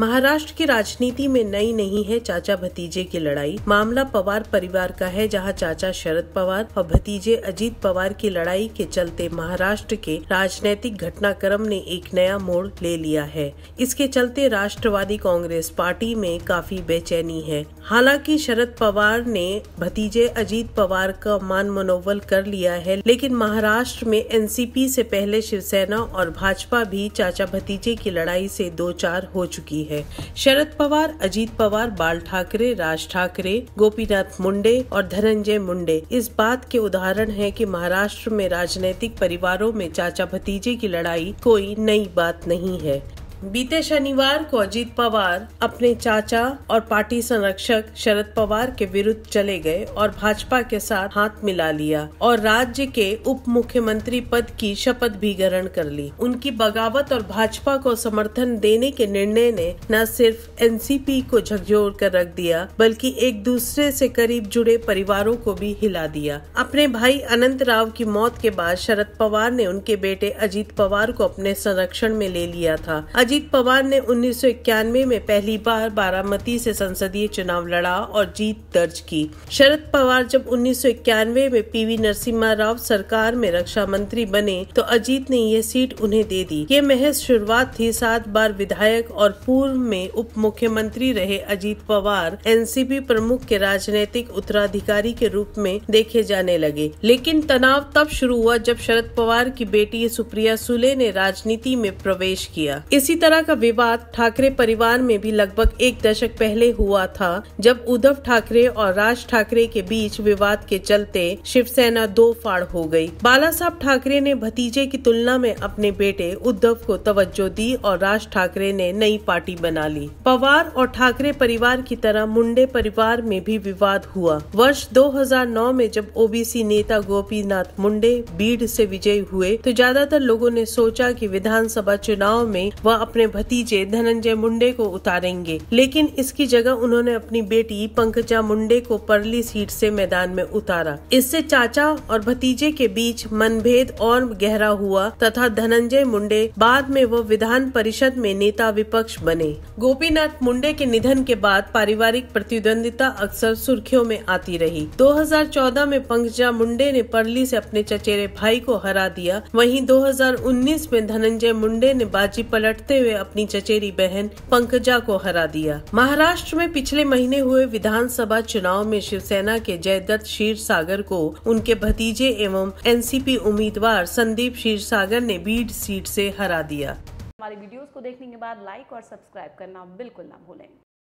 महाराष्ट्र की राजनीति में नई नहीं है चाचा भतीजे की लड़ाई मामला पवार परिवार का है जहां चाचा शरद पवार और भतीजे अजीत पवार की लड़ाई के चलते महाराष्ट्र के राजनैतिक घटनाक्रम ने एक नया मोड़ ले लिया है इसके चलते राष्ट्रवादी कांग्रेस पार्टी में काफी बेचैनी है हालांकि शरद पवार ने भतीजे अजीत पवार का मान मनोबल कर लिया है लेकिन महाराष्ट्र में एनसीपी से पहले शिवसेना और भाजपा भी चाचा भतीजे की लड़ाई से दो चार हो चुकी है है शरद पवार अजीत पवार बाल ठाकरे राज ठाकरे गोपीनाथ मुंडे और धनंजय मुंडे इस बात के उदाहरण है कि महाराष्ट्र में राजनीतिक परिवारों में चाचा भतीजे की लड़ाई कोई नई बात नहीं है बीते शनिवार को अजीत पवार अपने चाचा और पार्टी संरक्षक शरद पवार के विरुद्ध चले गए और भाजपा के साथ हाथ मिला लिया और राज्य के उप मुख्यमंत्री पद की शपथ भी ग्रहण कर ली उनकी बगावत और भाजपा को समर्थन देने के निर्णय ने न सिर्फ एनसीपी को झकझोर कर रख दिया बल्कि एक दूसरे से करीब जुड़े परिवारों को भी हिला दिया अपने भाई अनंत राव की मौत के बाद शरद पवार ने उनके बेटे अजीत पवार को अपने संरक्षण में ले लिया था अजीत पवार ने 1991 में पहली बार बारामती से संसदीय चुनाव लड़ा और जीत दर्ज की शरद पवार जब 1991 में पीवी नरसिम्हा राव सरकार में रक्षा मंत्री बने तो अजीत ने यह सीट उन्हें दे दी ये महज शुरुआत थी सात बार विधायक और पूर्व में उप मुख्यमंत्री रहे अजीत पवार एनसीपी प्रमुख के राजनीतिक उत्तराधिकारी के रूप में देखे जाने लगे लेकिन तनाव तब शुरू हुआ जब शरद पवार की बेटी सुप्रिया सुले ने राजनीति में प्रवेश किया इसी इसी तरह का विवाद ठाकरे परिवार में भी लगभग एक दशक पहले हुआ था जब उद्धव ठाकरे और राज ठाकरे के बीच विवाद के चलते शिवसेना दो फाड़ हो गई। बाला साहब ठाकरे ने भतीजे की तुलना में अपने बेटे उद्धव को तवज्जो दी और राज ठाकरे ने नई पार्टी बना ली पवार और ठाकरे परिवार की तरह मुंडे परिवार में भी विवाद हुआ वर्ष दो में जब ओ नेता गोपीनाथ मुंडे बीड से विजयी हुए तो ज्यादातर लोगों ने सोचा कि विधानसभा चुनाव में वह अपने भतीजे धनंजय मुंडे को उतारेंगे लेकिन इसकी जगह उन्होंने अपनी बेटी पंकजा मुंडे को परली सीट से मैदान में उतारा इससे चाचा और भतीजे के बीच मनभेद और गहरा हुआ तथा धनंजय मुंडे बाद में वो विधान परिषद में नेता विपक्ष बने गोपीनाथ मुंडे के निधन के बाद पारिवारिक प्रतिद्वंदिता अक्सर सुर्खियों में आती रही 2014 में पंकजा मुंडे ने परली से अपने चचेरे भाई को हरा दिया वहीं 2019 में धनंजय मुंडे ने बाजी पलटते होते हुए अपनी चचेरी बहन पंकजा को हरा दिया महाराष्ट्र में पिछले महीने हुए विधानसभा चुनाव में शिवसेना के जयदत्त सागर को उनके भतीजे एवं एनसीपी उम्मीदवार संदीप सागर ने बीड सीट से हरा दिया हमारे वीडियोस को देखने के बाद लाइक और सब्सक्राइब करना बिल्कुल ना भूलें